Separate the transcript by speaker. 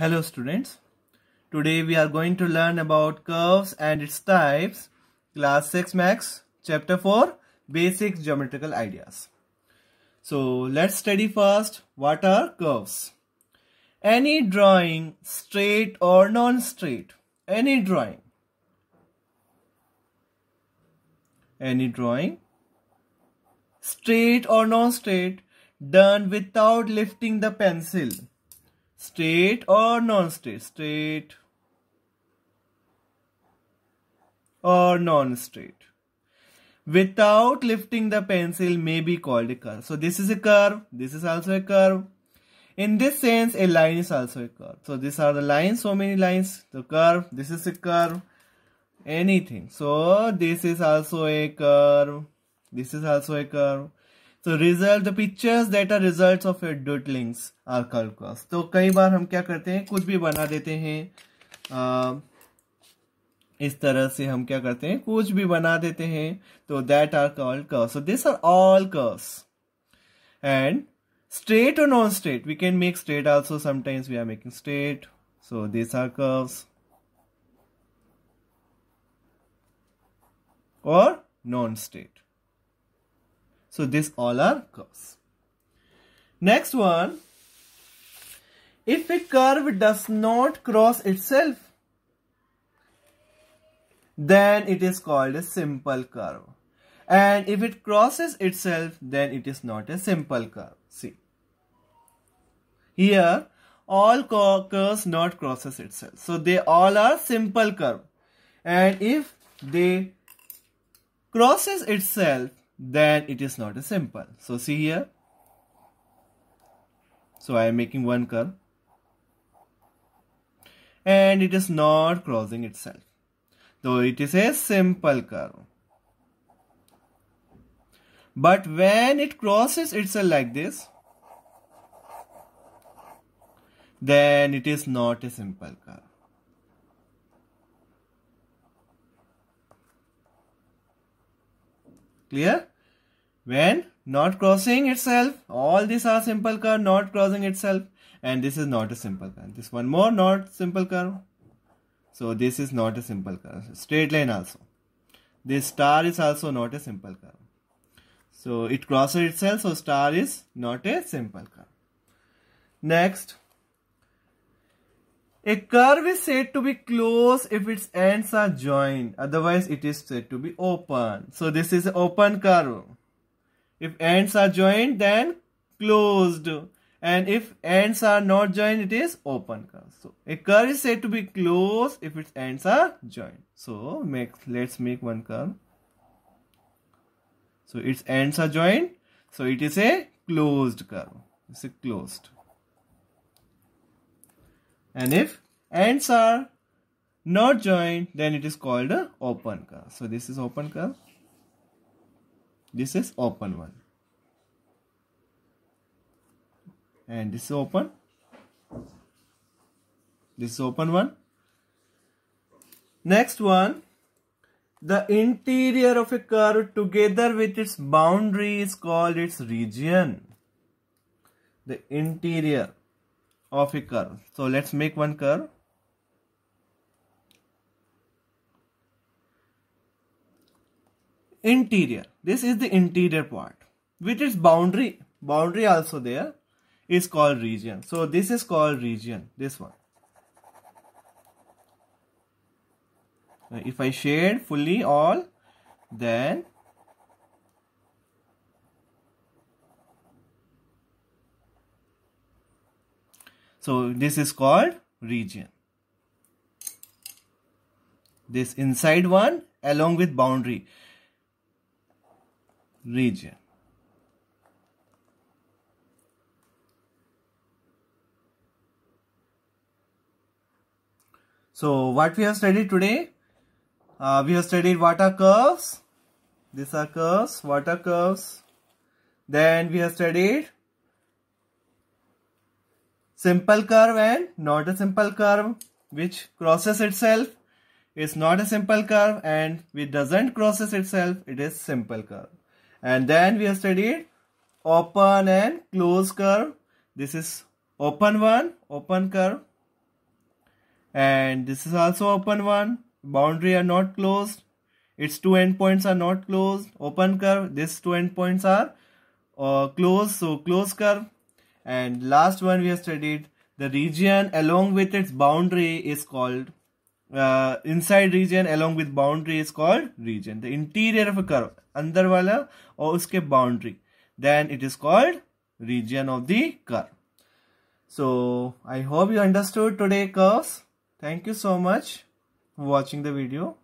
Speaker 1: Hello students. Today we are going to learn about curves and its types. Class 6 Max, Chapter 4, Basic Geometrical Ideas. So let's study first what are curves. Any drawing, straight or non-straight, any drawing. Any drawing, straight or non-straight, done without lifting the pencil State or non-state? State or non-state. Without lifting the pencil may be called a curve. So this is a curve. This is also a curve. In this sense, a line is also a curve. So these are the lines, so many lines, the curve, this is a curve, anything. So this is also a curve, this is also a curve. So result pictures that are result of your doodlings are calculus तो कई बार हम क्या करते हैं कुछ भी बना देते हैं आ, इस तरह से हम क्या करते हैं कुछ भी बना देते हैं तो that are called curves so this are all curves and straight और non straight we can make straight also sometimes we are making straight so this are curves और non straight So this all are curves. Next one, if a curve does not cross itself, then it is called a simple curve. And if it crosses itself, then it is not a simple curve. See, here all curves not crosses itself. So they all are simple curve. And if they crosses itself, then it is not a simple. So see here. So I am making one curve. And it is not crossing itself. Though it is a simple curve. But when it crosses itself like this, then it is not a simple curve. Clear? when not crossing itself all these are simple curve not crossing itself and this is not a simple curve this one more not simple curve so this is not a simple curve straight line also this star is also not a simple curve so it crosses itself so star is not a simple curve next a curve is said to be closed if its ends are joined otherwise it is said to be open so this is open curve if ends are joined, then closed. And if ends are not joined, it is open curve. So a curve is said to be closed if its ends are joined. So make, let's make one curve. So its ends are joined. So it is a closed curve. It's a closed. And if ends are not joined, then it is called a open curve. So this is open curve this is open one and this is open this is open one next one the interior of a curve together with its boundary is called its region the interior of a curve so let's make one curve interior this is the interior part with its boundary boundary also there is called region so this is called region this one if I shade fully all then so this is called region this inside one along with boundary region. So what we have studied today? Uh, we have studied water curves. These are curves, water curves. Then we have studied simple curve and not a simple curve which crosses itself. It's not a simple curve and which doesn't crosses itself. It is simple curve and then we have studied open and close curve this is open one open curve and this is also open one boundary are not closed its two endpoints are not closed open curve these two endpoints are uh, closed so closed curve and last one we have studied the region along with its boundary is called uh, inside region along with boundary is called region. The interior of a curve, andar wala or escape boundary, then it is called region of the curve. So I hope you understood today curves. Thank you so much for watching the video.